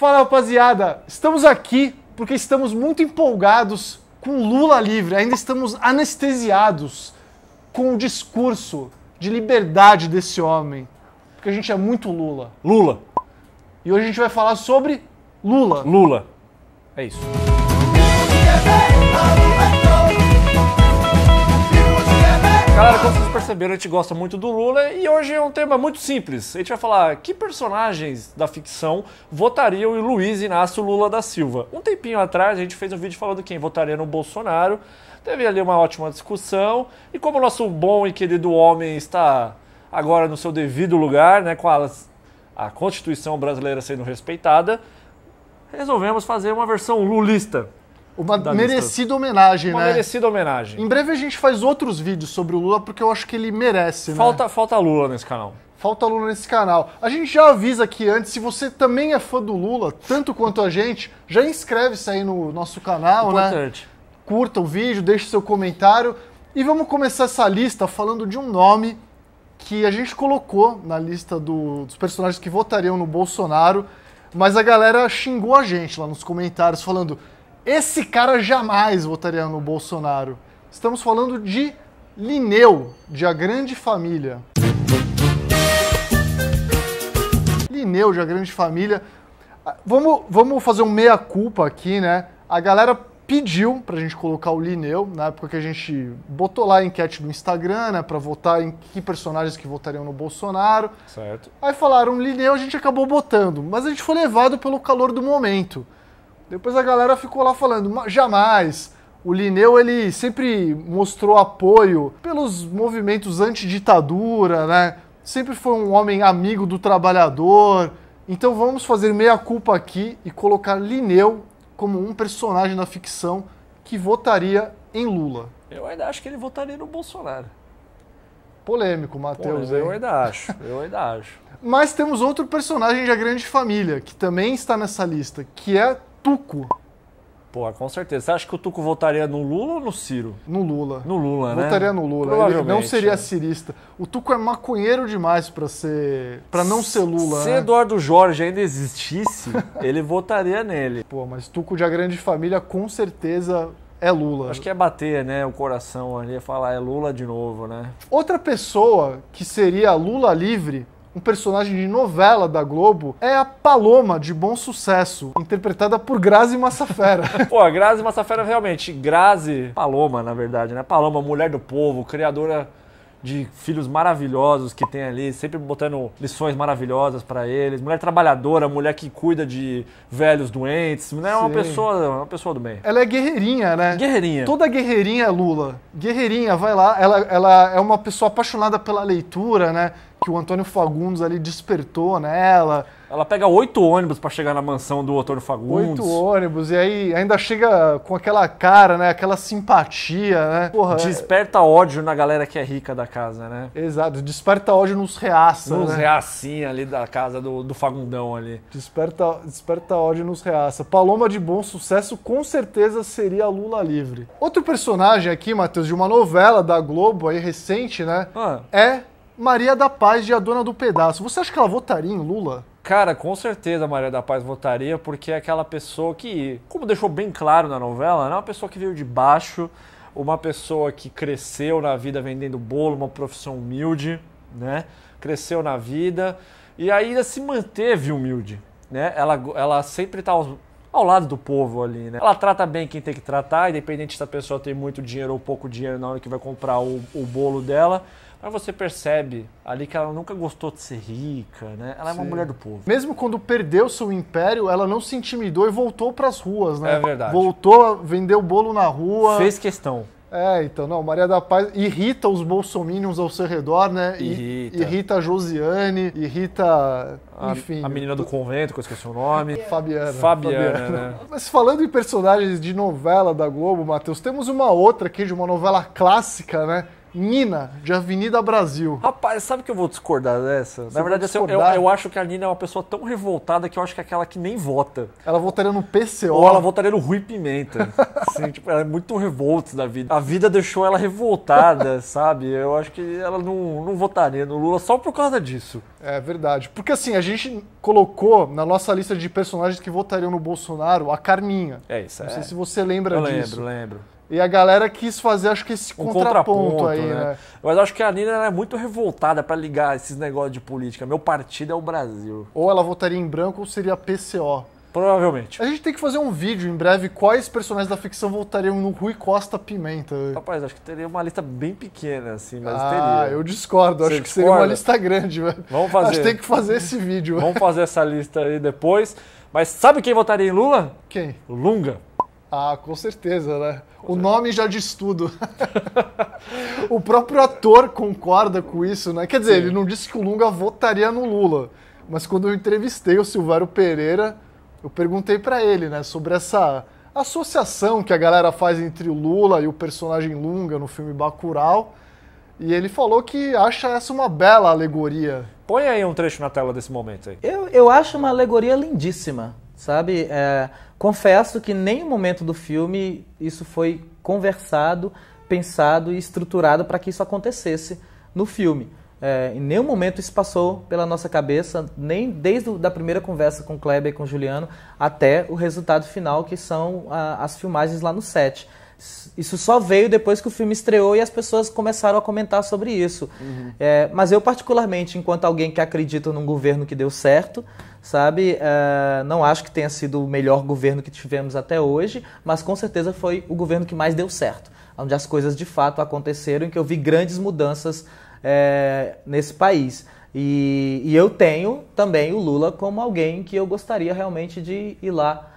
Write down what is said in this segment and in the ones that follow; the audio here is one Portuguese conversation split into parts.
Fala rapaziada, estamos aqui porque estamos muito empolgados com Lula livre, ainda estamos anestesiados com o discurso de liberdade desse homem, porque a gente é muito Lula. Lula. E hoje a gente vai falar sobre Lula. Lula. É isso. Galera, como vocês perceberam, a gente gosta muito do Lula e hoje é um tema muito simples. A gente vai falar que personagens da ficção votariam em Luiz Inácio Lula da Silva. Um tempinho atrás a gente fez um vídeo falando quem votaria no Bolsonaro. Teve ali uma ótima discussão e como o nosso bom e querido homem está agora no seu devido lugar, né, com a, a Constituição brasileira sendo respeitada, resolvemos fazer uma versão lulista. Uma merecida lista. homenagem, Uma né? Uma merecida homenagem. Em breve a gente faz outros vídeos sobre o Lula, porque eu acho que ele merece, né? falta, né? Falta Lula nesse canal. Falta Lula nesse canal. A gente já avisa aqui antes, se você também é fã do Lula, tanto quanto a gente, já inscreve-se aí no nosso canal, né? Importante. né? Curta o vídeo, deixe seu comentário. E vamos começar essa lista falando de um nome que a gente colocou na lista do, dos personagens que votariam no Bolsonaro, mas a galera xingou a gente lá nos comentários, falando esse cara jamais votaria no Bolsonaro. Estamos falando de Lineu, de A Grande Família. Lineu, de A Grande Família. Ah, vamos, vamos fazer um meia-culpa aqui, né? A galera pediu pra gente colocar o Lineu, na época que a gente botou lá a enquete no Instagram, né, pra votar em que personagens que votariam no Bolsonaro. Certo. Aí falaram Lineu, a gente acabou botando, mas a gente foi levado pelo calor do momento. Depois a galera ficou lá falando, jamais. O Linneu ele sempre mostrou apoio pelos movimentos anti-ditadura, né? Sempre foi um homem amigo do trabalhador. Então vamos fazer meia culpa aqui e colocar Linneu como um personagem da ficção que votaria em Lula. Eu ainda acho que ele votaria no Bolsonaro. Polêmico, Matheus. Eu ainda acho, eu ainda acho. Mas temos outro personagem da grande família, que também está nessa lista, que é Tuco. Pô, com certeza. Você acha que o Tuco votaria no Lula ou no Ciro? No Lula. No Lula, né? Votaria no Lula. Ele não seria é. cirista. O Tuco é maconheiro demais para ser, para não ser Lula. Se né? Eduardo Jorge ainda existisse, ele votaria nele. Pô, mas Tuco de A Grande Família com certeza é Lula. Acho que é bater, né, o coração ali, é falar é Lula de novo, né? Outra pessoa que seria Lula livre um personagem de novela da Globo, é a Paloma de Bom Sucesso, interpretada por Grazi Massafera. Pô, a Grazi Massafera realmente, Grazi Paloma, na verdade, né? Paloma, mulher do povo, criadora de filhos maravilhosos que tem ali, sempre botando lições maravilhosas para eles. Mulher trabalhadora, mulher que cuida de velhos doentes, né? É uma pessoa, uma pessoa do bem. Ela é guerreirinha, né? Guerreirinha. Toda guerreirinha é Lula. Guerreirinha, vai lá. Ela, ela é uma pessoa apaixonada pela leitura, né? que o Antônio Fagundes ali despertou nela. Ela pega oito ônibus para chegar na mansão do Antônio Fagundes. Oito ônibus, e aí ainda chega com aquela cara, né? Aquela simpatia, né? Porra, é. desperta é... ódio na galera que é rica da casa, né? Exato, desperta ódio nos reaça. Nos né? reacinha ali da casa do, do Fagundão ali. Desperta, desperta ódio nos reaça. Paloma de bom sucesso com certeza seria Lula livre. Outro personagem aqui, Matheus, de uma novela da Globo aí recente, né? Ah. É Maria da Paz de A Dona do Pedaço. Você acha que ela votaria em Lula? Cara, com certeza a Maria da Paz votaria, porque é aquela pessoa que, como deixou bem claro na novela, né, é uma pessoa que veio de baixo, uma pessoa que cresceu na vida vendendo bolo, uma profissão humilde, né? Cresceu na vida e ainda se manteve humilde, né? Ela, ela sempre tá ao, ao lado do povo ali, né? Ela trata bem quem tem que tratar, independente se a pessoa tem muito dinheiro ou pouco dinheiro na hora que vai comprar o, o bolo dela mas você percebe ali que ela nunca gostou de ser rica, né? Ela Sim. é uma mulher do povo. Mesmo quando perdeu seu império, ela não se intimidou e voltou para as ruas, né? É verdade. Voltou, vendeu bolo na rua. Fez questão. É, então, não, Maria da Paz irrita os bolsominions ao seu redor, né? Irrita. Irrita a Josiane, irrita, a, enfim... A menina do convento, que eu esqueci o nome. Fabiana. Fabiana, Fabiana. Né? Mas falando em personagens de novela da Globo, Matheus, temos uma outra aqui de uma novela clássica, né? Nina, de Avenida Brasil. Rapaz, sabe que eu vou discordar dessa? Você Na verdade, assim, eu, eu, acho que a Nina é uma pessoa tão revoltada que eu acho que é aquela que nem vota. Ela votaria no PCO. Ou ela votaria no Rui Pimenta. Sim, tipo, ela é muito revolta da vida. A vida deixou ela revoltada, sabe? Eu acho que ela não, não votaria no Lula só por causa disso. É verdade. Porque assim, a gente colocou na nossa lista de personagens que votariam no Bolsonaro a Carminha. É isso, Não é. sei se você lembra eu disso. Eu lembro, lembro. E a galera quis fazer, acho que esse um contraponto, contraponto aí, né? né? Mas acho que a Nina é muito revoltada para ligar esses negócios de política. Meu partido é o Brasil. Ou ela votaria em branco ou seria PCO. Provavelmente. A gente tem que fazer um vídeo em breve quais personagens da ficção votariam no Rui Costa Pimenta. Rapaz, acho que teria uma lista bem pequena, assim, mas ah, teria. Ah, eu discordo. Você acho discorda? que seria uma lista grande, velho. Vamos fazer. Acho que tem que fazer esse vídeo. Vamos fazer essa lista aí depois. Mas sabe quem votaria em Lula? Quem? Lunga. Ah, com certeza, né? Com o certeza. nome já diz tudo. o próprio ator concorda com isso, né? Quer dizer, Sim. ele não disse que o Lunga votaria no Lula, mas quando eu entrevistei o Silvário Pereira, eu perguntei para ele, né, sobre essa associação que a galera faz entre o Lula e o personagem Lunga no filme Bacurau. E ele falou que acha essa uma bela alegoria. Põe aí um trecho na tela desse momento aí. Eu, eu acho uma alegoria lindíssima sabe? É, confesso que nem o momento do filme isso foi conversado, pensado e estruturado para que isso acontecesse no filme. É, em nenhum momento isso passou pela nossa cabeça, nem desde a primeira conversa com Kleber e com Juliano até o resultado final, que são a, ah, as filmagens lá no set. Isso só veio depois que o filme estreou e as pessoas começaram a comentar sobre isso. Uhum. É, mas eu, particularmente, enquanto alguém que acredita num governo que deu certo, sabe, é, não acho que tenha sido o melhor governo que tivemos até hoje, mas com certeza foi o governo que mais deu certo. Onde as coisas de fato aconteceram e que eu vi grandes mudanças é, nesse país. E, e, eu tenho também o Lula como alguém que eu gostaria realmente de ir lá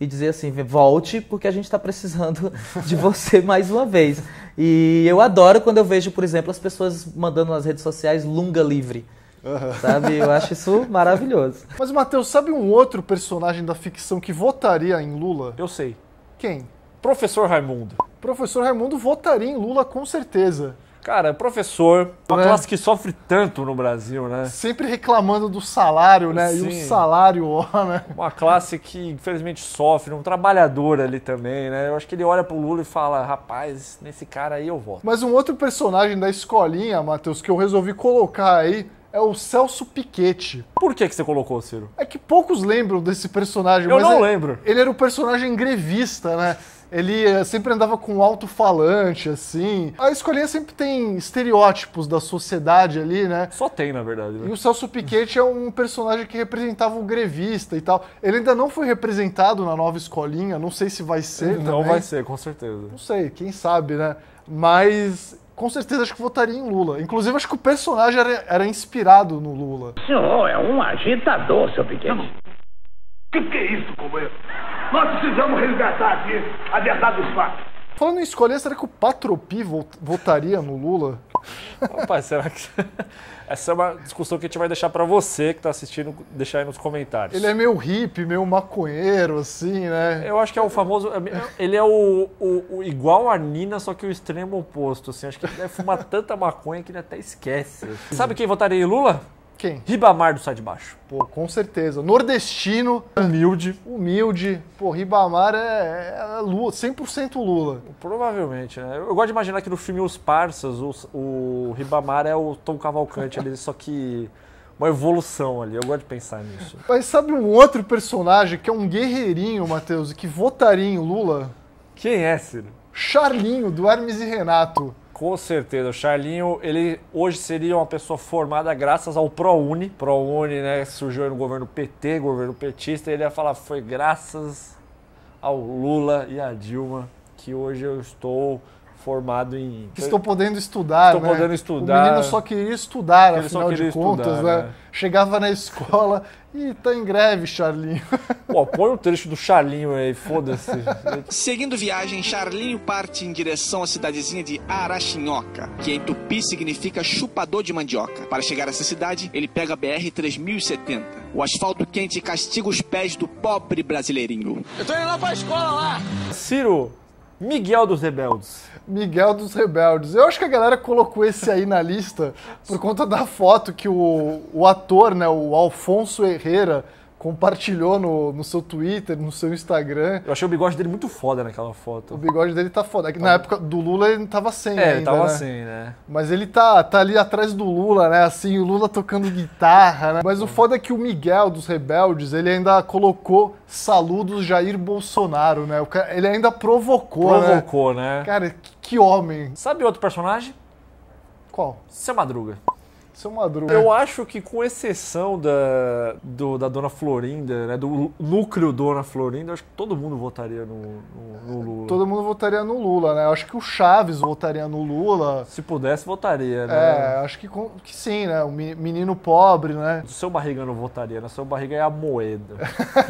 e dizer assim: volte, porque a gente está precisando de você mais uma vez. E eu adoro quando eu vejo, por exemplo, as pessoas mandando nas redes sociais lunga livre. Uhum. Sabe? Eu acho isso maravilhoso. Mas, Matheus, sabe um outro personagem da ficção que votaria em Lula? Eu sei. Quem? Professor Raimundo. Professor Raimundo votaria em Lula com certeza. Cara, professor, uma é. classe que sofre tanto no Brasil, né? Sempre reclamando do salário, né? Sim. E o salário, ó, né? Uma classe que, infelizmente, sofre, um trabalhador ali também, né? Eu acho que ele olha pro Lula e fala, rapaz, nesse cara aí eu voto. Mas um outro personagem da escolinha, Matheus, que eu resolvi colocar aí, é o Celso Piquete. Por que, que você colocou, Ciro? É que poucos lembram desse personagem. Eu não é, lembro. Ele era o personagem grevista, né? Ele eh, sempre andava com um alto-falante, assim. A escolinha sempre tem estereótipos da sociedade ali, né? Só tem, na verdade. Né? E o Celso Piquete é um personagem que representava o grevista e tal. Ele ainda não foi representado na nova escolinha, não sei se vai ser. Não vai ser, com certeza. Não sei, quem sabe, né? Mas com certeza acho que votaria em Lula. Inclusive, acho que o personagem era, era inspirado no Lula. O senhor é um agitador, seu Piquete. O que, que é isso, companheiro? Nós precisamos resgatar aqui a verdade dos fatos. Falando em escolher, será que o Patropi votaria no Lula? Rapaz, será que. Essa é uma discussão que a gente vai deixar para você que está assistindo, deixar aí nos comentários. Ele é meio hippie, meio maconheiro, assim, né? Eu acho que é o famoso. É ele é o, o, o igual a Nina, só que o extremo oposto, assim. Acho que ele deve fumar tanta maconha que ele até esquece. Sabe quem votaria em Lula? Quem? Ribamar do Sai de Baixo. Pô, com certeza. Nordestino. Humilde. Humilde. Pô, Ribamar é, é Lula, 100% Lula. Provavelmente, né? Eu gosto de imaginar que no filme Os Parças, o, o Ribamar é o Tom Cavalcante ali, só que uma evolução ali. Eu gosto de pensar nisso. Mas sabe um outro personagem que é um guerreirinho, Matheus, que votaria em Lula? Quem é, Ciro? Charlinho, do Hermes e Renato. Com certeza, o Charlinho, ele hoje seria uma pessoa formada graças ao ProUni. ProUni, né, surgiu no governo PT, governo petista, ele ia falar, foi graças ao Lula e à Dilma que hoje eu estou formado em. Estou podendo estudar, Estou né? podendo estudar. O menino só queria estudar, ele afinal de contas, estudar, né? né? Chegava na escola, e tá em greve, Charlinho. Pô, põe um trecho do Charlinho aí, foda-se. Seguindo viagem, Charlinho parte em direção à cidadezinha de Araxinhoca, que em tupi significa chupador de mandioca. Para chegar a essa cidade, ele pega a BR 3070. O asfalto quente castiga os pés do pobre brasileirinho. Eu tô indo lá pra escola lá! Ciro, Miguel dos Rebeldes. Miguel dos Rebeldes. Eu acho que a galera colocou esse aí na lista por conta da foto que o, o ator, né, o Alfonso Herrera, compartilhou no, no seu Twitter, no seu Instagram. Eu achei o bigode dele muito foda naquela foto. O bigode dele tá foda. É tá na época do Lula ele tava sem, É, ainda, tava né? sem, né? Mas ele tá, tá ali atrás do Lula, né? Assim, o Lula tocando guitarra, né? Mas o tá foda é que o Miguel dos Rebeldes, ele ainda colocou saludos Jair Bolsonaro, né? Cara, ele ainda provocou, né? Provocou, né? né? Cara, que, que homem. Sabe outro personagem? Qual? Seu Madruga. Seu Madruga. Eu acho que, com exceção da, do, da Dona Florinda, né, do núcleo Dona Florinda, acho que todo mundo votaria no, no, no Lula. Todo mundo votaria no Lula, né? Eu acho que o Chaves votaria no Lula. Se pudesse, votaria, né? É, acho que, que sim, né? O menino pobre, né? O seu barriga não votaria, né? O seu barriga é a moeda.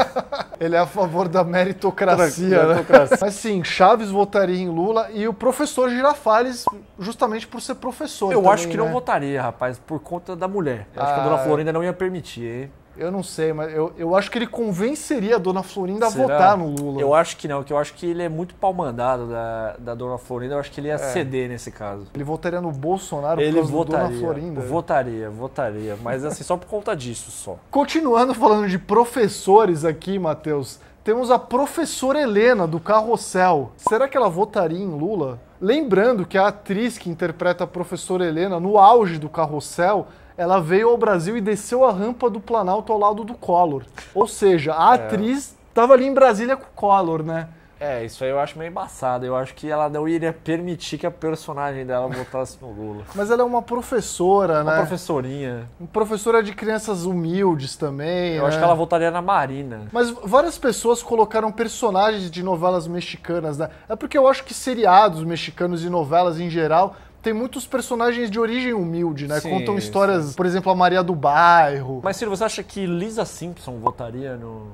Ele é a favor da meritocracia. Né? meritocracia né? Mas sim, Chaves votaria em Lula e o professor Girafales justamente por ser professor. Eu também, acho que né? não votaria, rapaz, por conta da mulher. Eu ah, acho que a dona ah, Florinda não ia permitir. Eu não sei, mas eu, eu acho que ele convenceria a dona Florinda Será? a votar no Lula. Eu acho que não, que eu acho que ele é muito palmandado da, da dona Florinda, eu acho que ele ia é. ceder nesse caso. Ele votaria no Bolsonaro ele por causa votaria, dona Florinda. Votaria, votaria, mas assim, só por conta disso só. Continuando falando de professores aqui, Matheus, temos a professora Helena do Carrossel. Será que ela votaria em Lula? Lembrando que a atriz que interpreta a professora Helena, no auge do carrossel, ela veio ao Brasil e desceu a rampa do Planalto ao lado do Collor. Ou seja, a é. atriz estava é. ali em Brasília com o Collor, né? É, isso aí eu acho meio embaçado. Eu acho que ela não iria permitir que a personagem dela voltasse no Lula. Mas ela é uma professora, uma né? Uma professorinha. Uma professora de crianças humildes também. Eu né? acho é. que ela voltaria na Marina. Mas várias pessoas colocaram personagens de novelas mexicanas, né? É porque eu acho que seriados mexicanos e novelas em geral tem muitos personagens de origem humilde, né? Sim, Contam histórias, sim. por exemplo, a Maria do Bairro. Mas, Ciro, você acha que Lisa Simpson votaria no,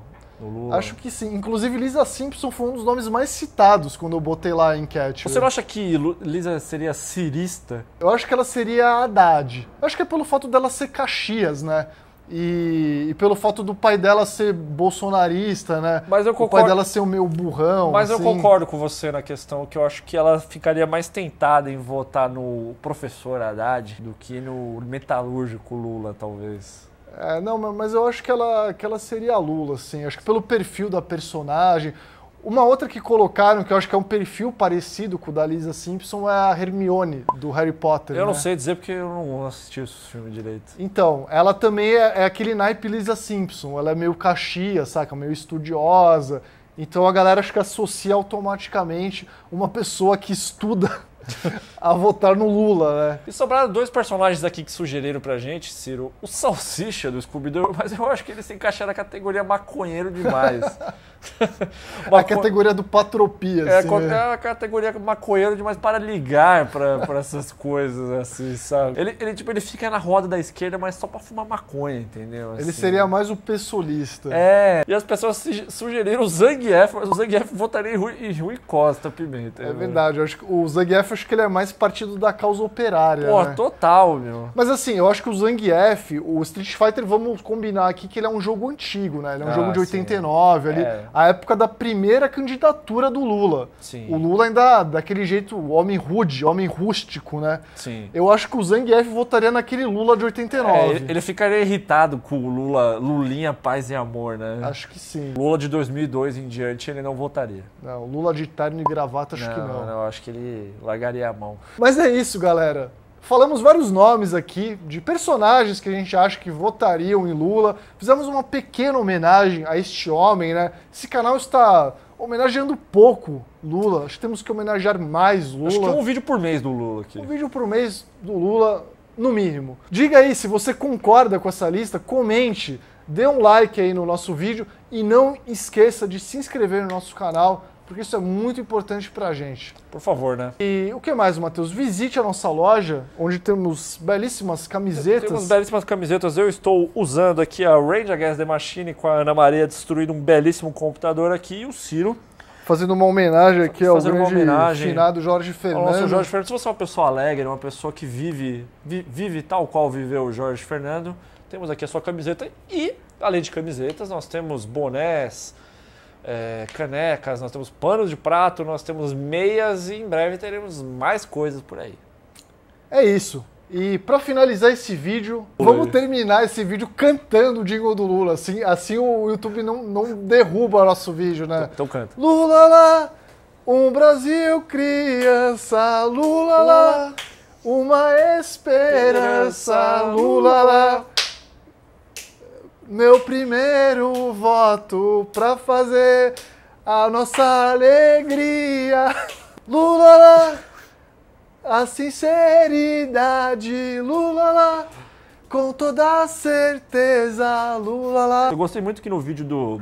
Acho que sim. Inclusive, Lisa Simpson foi um dos nomes mais citados quando eu botei lá a enquete. Você não acha que Lisa seria cirista? Eu acho que ela seria Haddad. Eu acho que é pelo fato dela ser Caxias, né? E, e, pelo fato do pai dela ser bolsonarista, né? Mas eu concordo. O pai dela ser o meu burrão. Mas assim. eu concordo com você na questão que eu acho que ela ficaria mais tentada em votar no professor Haddad do que no metalúrgico Lula, talvez. É, não, mas eu acho que ela, que ela seria a Lula, assim. Acho que pelo perfil da personagem. Uma outra que colocaram, que eu acho que é um perfil parecido com o da Lisa Simpson, é a Hermione, do Harry Potter. Eu né? não sei dizer porque eu não assisti esse filme direito. Então, ela também é, é aquele naipe Lisa Simpson. Ela é meio caxia, saca? Meio estudiosa. Então a galera acho que associa automaticamente uma pessoa que estuda a votar no Lula, né? E sobraram dois personagens aqui que sugeriram pra gente, Ciro, o Salsicha do Scooby-Doo, mas eu acho que ele se encaixa na categoria maconheiro demais. a categoria do patropia, é, assim. Né? É, a categoria maconheiro demais para ligar para essas coisas, assim, sabe? Ele, ele, tipo, ele fica na roda da esquerda, mas só para fumar maconha, entendeu? Assim. Ele seria mais o pessoalista. É. E as pessoas sugeriram o Zangief, mas o Zangief votaria em Rui, em Rui Costa Pimenta. É né? verdade. Eu acho que, o Zangief, acho que ele é mais partido da causa operária, Pô, né? total, meu. Mas assim, eu acho que o Zangief, o Street Fighter, vamos combinar aqui que ele é um jogo antigo, né? Ele é um ah, jogo de 89, sim. ali... É a época da primeira candidatura do Lula. Sim. O Lula ainda daquele jeito, homem rude, homem rústico, né? Sim. Eu acho que o Zangief votaria naquele Lula de 89. É, ele, ficaria irritado com o Lula, Lulinha Paz e Amor, né? Acho que sim. Lula de 2002 em diante ele não votaria. Não, Lula de terno e gravata acho não, que não. Não, acho que ele largaria a mão. Mas é isso, galera. Falamos vários nomes aqui de personagens que a gente acha que votariam em Lula. Fizemos uma pequena homenagem a este homem, né? Esse canal está homenageando pouco Lula. Acho que temos que homenagear mais Lula. Acho que é um vídeo por mês do Lula aqui. Um vídeo por mês do Lula, no mínimo. Diga aí se você concorda com essa lista, comente, dê um like aí no nosso vídeo e não esqueça de se inscrever no nosso canal porque isso é muito importante para a gente. Por favor, né? E o que mais, Matheus? Visite a nossa loja, onde temos belíssimas camisetas. Temos belíssimas camisetas. Eu estou usando aqui a Range Against the Machine com a Ana Maria destruindo um belíssimo computador aqui e o Ciro. Fazendo uma homenagem aqui ao grande finado Jorge Fernandes. Nossa, Jorge Fernandes, se você é uma pessoa alegre, uma pessoa que vive, vive tal qual viveu o Jorge Fernando, temos aqui a sua camiseta e, além de camisetas, nós temos bonés, é, canecas, nós temos panos de prato, nós temos meias e em breve teremos mais coisas por aí. É isso. E para finalizar esse vídeo, Oi. vamos terminar esse vídeo cantando o jingle do Lula. Assim, assim o YouTube não, não derruba nosso vídeo, né? Então canta. Lula lá, um Brasil criança, Lula lá, uma esperança, Lula lá. Meu primeiro voto pra fazer a nossa alegria. Lula lá, a sinceridade. Lula lá, com toda certeza. Lula lá. Eu gostei muito que no vídeo do,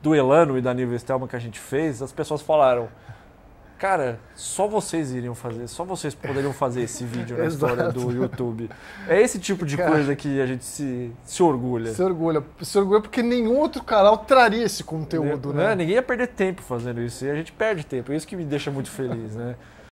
do Elano e da Nível Estelma que a gente fez, as pessoas falaram cara, só vocês iriam fazer, só vocês poderiam fazer esse vídeo na história do YouTube. É esse tipo de cara, coisa que a gente se, se orgulha. Se orgulha. Se orgulha porque nenhum outro canal traria esse conteúdo, né? né? Ninguém ia perder tempo fazendo isso. E a gente perde tempo. É isso que me deixa muito feliz, né?